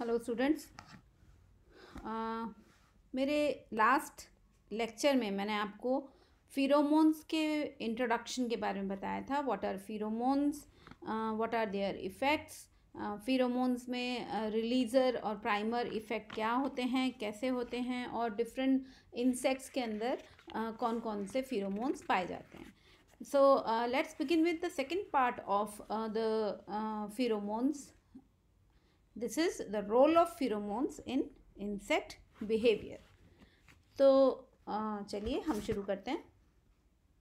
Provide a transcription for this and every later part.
Hello students uh, मेरे last lecture में मैंने आपको फिरोमोन्स के इंट्रोडक्शन के बारे में बताया था what are pheromones what are their effects pheromones में रिलीज़र uh, और प्राइमर इफ़ेक्ट क्या होते हैं कैसे होते हैं और डिफरेंट इंसेक्ट्स के अंदर uh, कौन कौन से फिरोमोन्स पाए जाते हैं so let's begin with the second part of the pheromones this is the role of pheromones in insect behaviour तो चलिए हम शुरू करते हैं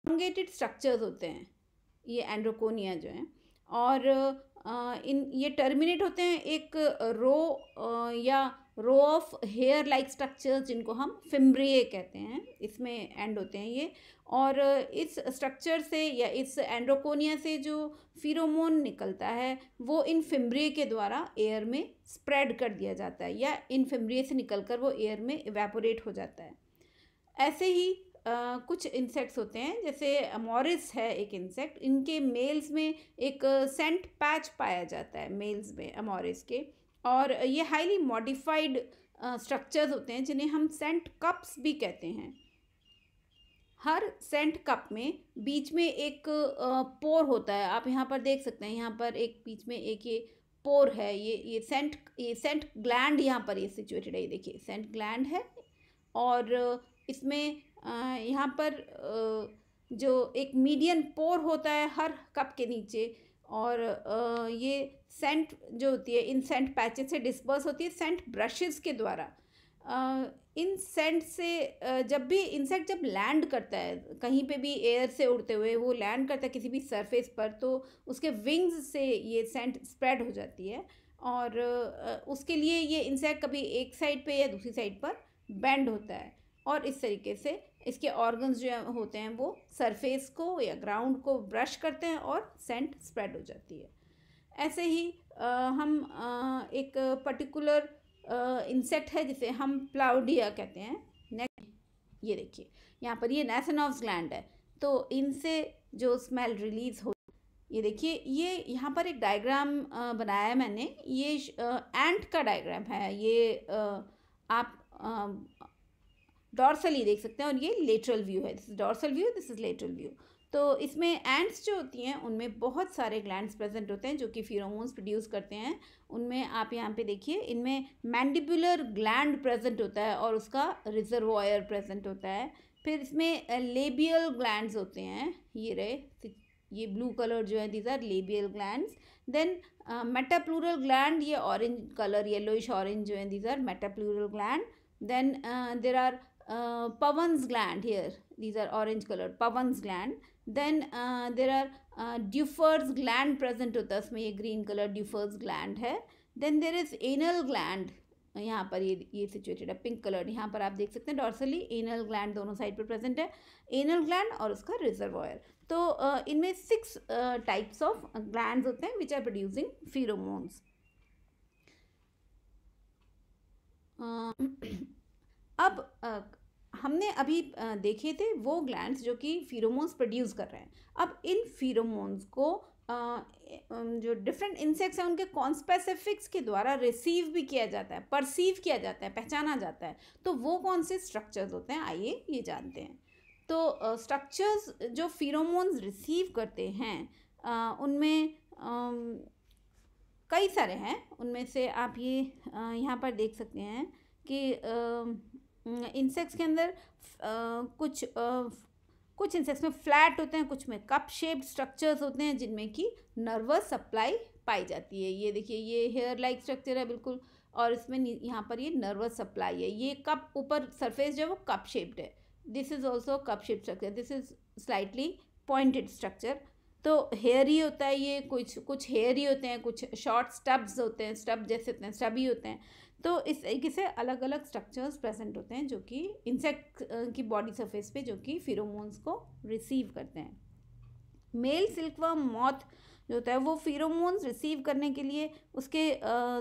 एलोंगेटेड स्ट्रक्चर्स होते हैं ये एंड्रोकोनिया जो हैं और इन ये टर्मिनेट होते हैं एक रो या row of hair like structures जिनको हम फिम्ब्रिए कहते हैं इसमें एंड होते हैं ये और इस स्ट्रक्चर से या इस एंड्रोकोनिया से जो फिरोमोन निकलता है वो इन फिम्ब्रिए के द्वारा एयर में स्प्रेड कर दिया जाता है या इन फिम्ब्रिए से निकल कर वो एयर में इवेपोरेट हो जाता है ऐसे ही Uh, कुछ इंसेक्ट्स होते हैं जैसे मॉरिस है एक इंसेक्ट इनके मेल्स में एक सेंट पैच पाया जाता है मेल्स में अमोरिस के और ये हाईली मॉडिफाइड स्ट्रक्चर्स होते हैं जिन्हें हम सेंट कप्स भी कहते हैं हर सेंट कप में बीच में एक पोर होता है आप यहाँ पर देख सकते हैं यहाँ पर एक बीच में एक ये पोर है ये ये सेंट ये सेंट ग्लैंड यहाँ पर ये सिचुएटेड है ये देखिए सेंट ग्लैंड है और इसमें यहाँ पर जो एक मीडियन पोर होता है हर कप के नीचे और ये सेंट जो होती है इन सेंट पैचेस से डिस्पर्स होती है सेंट ब्रशेस के द्वारा इन सेंट से जब भी इंसेक्ट जब लैंड करता है कहीं पे भी एयर से उड़ते हुए वो लैंड करता है किसी भी सरफेस पर तो उसके विंग्स से ये सेंट स्प्रेड हो जाती है और उसके लिए ये इंसेक्ट कभी एक साइड पे या दूसरी साइड पर बैंड होता है और इस तरीके से इसके ऑर्गन्स जो होते हैं वो सरफेस को या ग्राउंड को ब्रश करते हैं और सेंट स्प्रेड हो जाती है ऐसे ही आ, हम आ, एक पर्टिकुलर इंसेक्ट है जिसे हम प्लाउडिया कहते हैं नेक्स्ट ये देखिए यहाँ पर ये ऑफ ग्लैंड है तो इनसे जो स्मेल रिलीज़ हो ये देखिए ये यहाँ पर एक डायग्राम बनाया है मैंने ये एंट का डायग्राम है ये आ, आप डॉर्सली देख सकते हैं और ये लेटरल व्यू है this is dorsal view this is lateral view तो इसमें एंड्स जो होती हैं उनमें बहुत सारे ग्लैंड्स प्रेजेंट होते हैं जो कि फिरोमोन्स प्रोड्यूस करते हैं उनमें आप यहाँ पे देखिए इनमें मैंडिबुलर ग्लैंड प्रेजेंट होता है और उसका रिजर्वायर प्रेजेंट होता है फिर इसमें लेबियल ग्लैंड्स होते हैं ये रहे ये ब्लू कलर जो है these are labial glands then metapleural gland ये ऑरेंज कलर येलोइश ऑरेंज जो है these are metapleural gland then there are uh, Pavan's gland here. These are orange colored Pavan's gland. Then uh, there are uh, Duffer's gland present होता है उसमें ये green color Duffer's gland है. Then there is anal gland. यहाँ पर ये ये situated है पिंक कलर यहाँ पर आप देख सकते हैं डॉर्सली एनल ग्लैंड दोनों साइड पर प्रेजेंट है एनल ग्लैंड और उसका रिजर्वॉयर तो इनमें सिक्स टाइप्स ऑफ ग्लैंड्स होते हैं विच आर प्रोड्यूसिंग फीरोमोन्स अब आ, हमने अभी देखे थे वो ग्लैंड्स जो कि फीरोमोन्स प्रोड्यूस कर रहे हैं अब इन फीरोमोन्स को जो डिफरेंट इंसेक्ट्स हैं उनके कॉन्स्पेसिफिक्स के द्वारा रिसीव भी किया जाता है परसीव किया जाता है पहचाना जाता है तो वो कौन से स्ट्रक्चर्स होते हैं आइए ये जानते हैं तो स्ट्रक्चर्स जो फीरोमोन्स रिसीव करते हैं उनमें कई सारे हैं उनमें से आप ये यहाँ पर देख सकते हैं कि इंसेक्ट्स हम्म, के अंदर कुछ कुछ इंसेक्ट्स में फ्लैट होते हैं कुछ में कप शेप स्ट्रक्चर्स होते हैं जिनमें कि नर्वस सप्लाई पाई जाती है ये देखिए ये हेयर लाइक स्ट्रक्चर है बिल्कुल और इसमें यहाँ पर ये नर्वस सप्लाई है ये कप ऊपर सरफेस जो है वो कप शेप्ड है this is also cup shape structure this is slightly pointed structure तो हेयर ही होता है ये कुछ कुछ हेयर ही होते हैं कुछ शॉर्ट स्टब्स होते हैं स्टब जैसे होते हैं स्टब ही होते हैं तो इस तरीके से अलग अलग स्ट्रक्चर्स प्रेजेंट होते हैं जो कि इंसेक्ट की बॉडी सरफेस पे जो कि फिरोमोन्स को रिसीव करते हैं मेल सिल्कवर्म मौत जो होता है वो फिरोमोन्स रिसीव करने के लिए उसके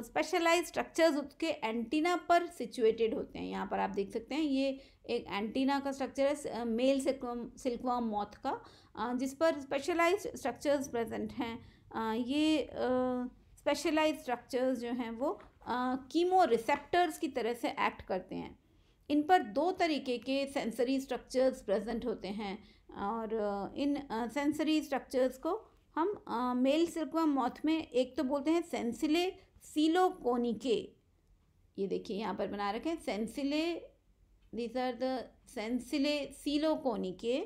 स्पेशलाइज स्ट्रक्चर्स उसके एंटीना पर सिचुएटेड होते हैं यहाँ पर आप देख सकते हैं ये एक एंटीना का स्ट्रक्चर है मेल सिल्कवर्म सिल्कवर्म मॉथ का uh, जिस पर स्पेशलाइज स्ट्रक्चर्स प्रेजेंट हैं uh, ये स्पेशलाइज uh, स्ट्रक्चर्स जो हैं वो कीमो रिसेप्टर्स की तरह से एक्ट करते हैं इन पर दो तरीके के सेंसरी स्ट्रक्चर्स प्रेजेंट होते हैं और इन सेंसरी स्ट्रक्चर्स को हम मेल सिल्कवा मौथ में एक तो बोलते हैं सेंसिले सीलोकोनिके ये देखिए यहाँ पर बना रखें sensilla these are the sensilla coeloconica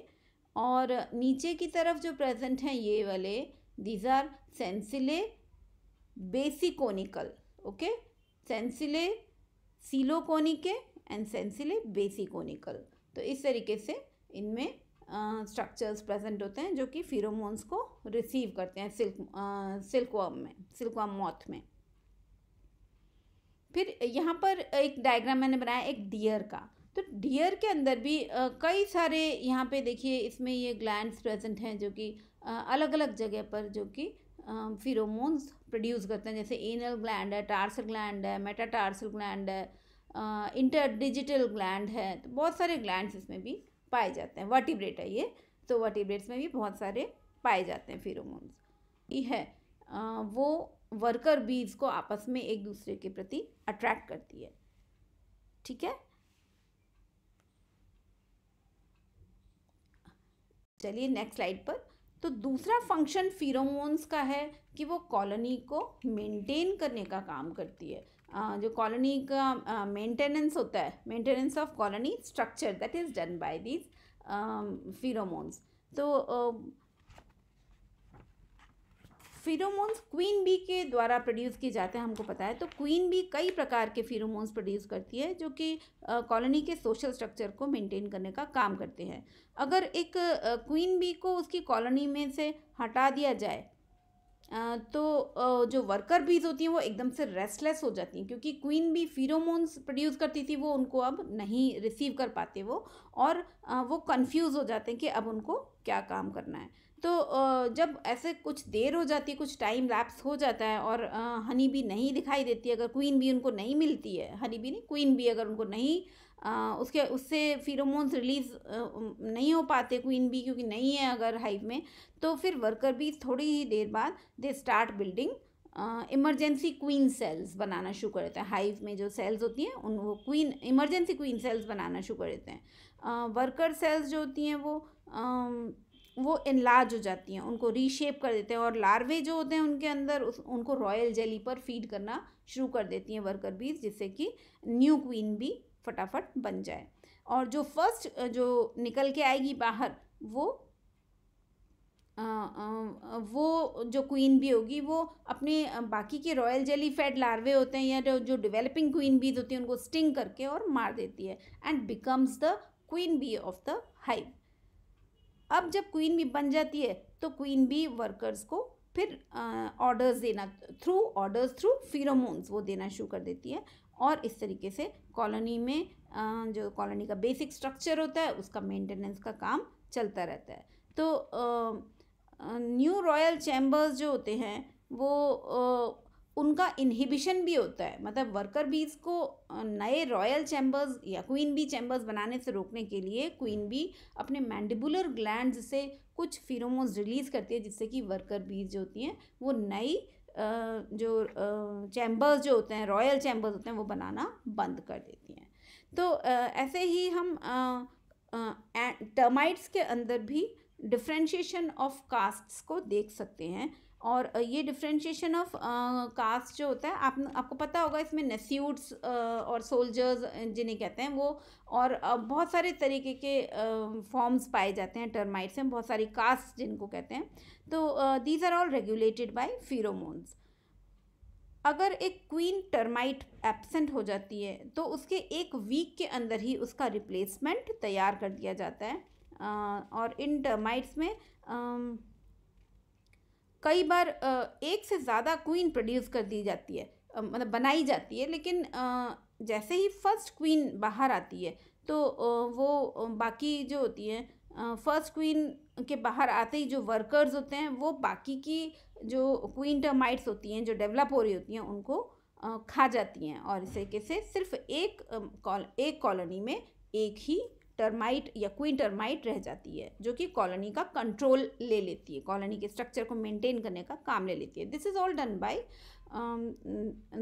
और नीचे की तरफ जो प्रेजेंट हैं ये वाले these are sensilla basiconica okay okay? Sensilla coeloconica and sensilla basiconica तो इस तरीके से इनमें स्ट्रक्चर्स uh, प्रेजेंट होते हैं जो कि फिरोमोन्स को रिसीव करते हैं सिल्क सिल्कवाम में सिल्कवाम मॉथ में फिर यहाँ पर एक डायग्राम मैंने बनाया एक डियर का तो डियर के अंदर भी uh, कई सारे यहाँ पे देखिए इसमें ये ग्लैंड्स प्रेजेंट हैं जो कि uh, अलग अलग जगह पर जो कि फिरोमोन्स प्रोड्यूस करते हैं जैसे एनल ग्लैंड है टार्सल ग्लैंड है मेटाटार्सल ग्लैंड है इंटर डिजिटल ग्लैंड है तो बहुत सारे ग्लैंड इसमें भी पाए जाते हैं वर्टिब्रेट है ये तो वर्टिब्रेट्स में भी बहुत सारे पाए जाते हैं फिरोमोन्स ये है आ, वो वर्कर बीज को आपस में एक दूसरे के प्रति अट्रैक्ट करती है ठीक है चलिए नेक्स्ट स्लाइड पर तो दूसरा फंक्शन फिरोमोन्स का है कि वो कॉलोनी को मेंटेन करने का काम करती है जो कॉलोनी का मेंटेनेंस होता है maintenance of colony structure that is done by these pheromones तो uh, फिरोमोन्स क्वीन बी के द्वारा प्रोड्यूस किए जाते हैं हमको पता है तो क्वीन बी कई प्रकार के फिरोमोन्स प्रोड्यूस करती है जो कि कॉलोनी के सोशल स्ट्रक्चर को मेंटेन करने का काम करते हैं अगर एक क्वीन बी को उसकी कॉलोनी में से हटा दिया जाए तो जो वर्कर बीज होती हैं वो एकदम से रेस्टलेस हो जाती हैं क्योंकि क्वीन भी फिरोमोन्स प्रोड्यूस करती थी वो उनको अब नहीं रिसीव कर पाते वो और वो कंफ्यूज हो जाते हैं कि अब उनको क्या काम करना है तो जब ऐसे कुछ देर हो जाती है कुछ टाइम लैप्स हो जाता है और हनी भी नहीं दिखाई देती अगर क्वीन भी उनको नहीं मिलती है हनी भी नहीं क्वीन भी अगर उनको नहीं उसके उससे फिरोमोन्स रिलीज़ नहीं हो पाते क्वीन भी क्योंकि नहीं है अगर हाइव में तो फिर वर्कर भी थोड़ी ही देर बाद they start building emergency queen cells बनाना शुरू कर देते हैं हाइव में जो सेल्स होती हैं उन वो क्वीन इमरजेंसी क्वीन सेल्स बनाना शुरू कर देते हैं वर्कर सेल्स जो होती हैं वो uh, वो इनलार्ज हो जाती हैं उनको रीशेप कर देते हैं और लार्वे जो होते हैं उनके अंदर उस उनको रॉयल जेली पर फीड करना शुरू कर देती हैं वर्कर बीज जिससे कि न्यू क्वीन भी फटाफट बन जाए और जो फर्स्ट जो निकल के आएगी बाहर वो आ, आ, वो जो क्वीन भी होगी वो अपने बाकी के रॉयल जेली फैट लार्वे होते हैं या जो जो डिवेलपिंग क्वीन बीज होती है उनको स्टिंग करके और मार देती है and becomes the queen bee of the hive अब जब क्वीन भी बन जाती है तो क्वीन भी वर्कर्स को फिर ऑर्डर्स देना थ्रू ऑर्डर्स थ्रू फिरोमोन्स वो देना शुरू कर देती है और इस तरीके से कॉलोनी में आ, जो कॉलोनी का बेसिक स्ट्रक्चर होता है उसका मेंटेनेंस का काम चलता रहता है तो न्यू रॉयल चैम्बर्स जो होते हैं वो आ, उनका इनहिबिशन भी होता है मतलब वर्कर बीज को नए रॉयल चैम्बर्स या क्वीन बी चैम्बर्स बनाने से रोकने के लिए क्वीन बी अपने मैंडिबुलर ग्लैंड से कुछ फिरोमोज रिलीज़ करती है जिससे कि वर्कर बीज जो होती हैं वो नई जो चैम्बर्स जो होते हैं रॉयल चैम्बर्स होते हैं वो बनाना बंद कर देती हैं तो ऐसे ही हम टर्माइट्स के अंदर भी डिफ्रेंशिएशन ऑफ कास्ट्स को देख सकते हैं और ये डिफ्रेंशिएशन ऑफ कास्ट जो होता है आप आपको पता होगा इसमें नस्यूट्स और सोल्जर्स जिन्हें कहते हैं वो और बहुत सारे तरीके के फॉर्म्स पाए जाते हैं टर्माइट्स में बहुत सारी कास्ट जिनको कहते हैं तो these are all regulated by pheromones अगर एक क्वीन टर्माइट एब्सेंट हो जाती है तो उसके एक वीक के अंदर ही उसका रिप्लेसमेंट तैयार कर दिया जाता है और इन टर्माइट्स में कई बार एक से ज़्यादा क्वीन प्रोड्यूस कर दी जाती है मतलब बनाई जाती है लेकिन जैसे ही फर्स्ट क्वीन बाहर आती है तो वो बाकी जो होती हैं फर्स्ट क्वीन के बाहर आते ही जो वर्कर्स होते हैं वो बाकी की जो क्वीन टर्माइट्स होती हैं जो डेवलप हो रही होती हैं उनको खा जाती हैं और इस तरीके से सिर्फ एक कॉल एक कॉलोनी में एक ही टर्माइट या क्वीन टर्माइट रह जाती है जो कि कॉलोनी का कंट्रोल ले लेती है कॉलोनी के स्ट्रक्चर को मेंटेन करने का काम ले लेती है this is all done by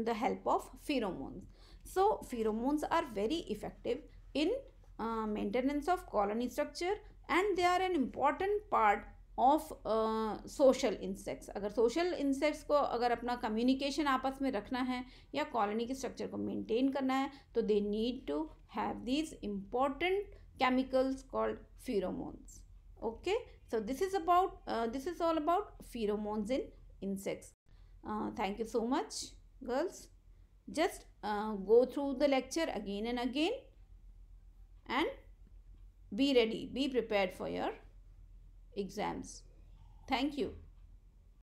the help of pheromones so pheromones are very effective in maintenance of colony structure and they are an important part of social insects अगर social insects को अगर अपना कम्युनिकेशन आपस में रखना है या colony के स्ट्रक्चर को मेंटेन करना है तो they need to have these important chemicals called pheromones okay so this is about uh, this is all about pheromones in insects uh, thank you so much girls just uh, go through the lecture again and again and be ready be prepared for your exams thank you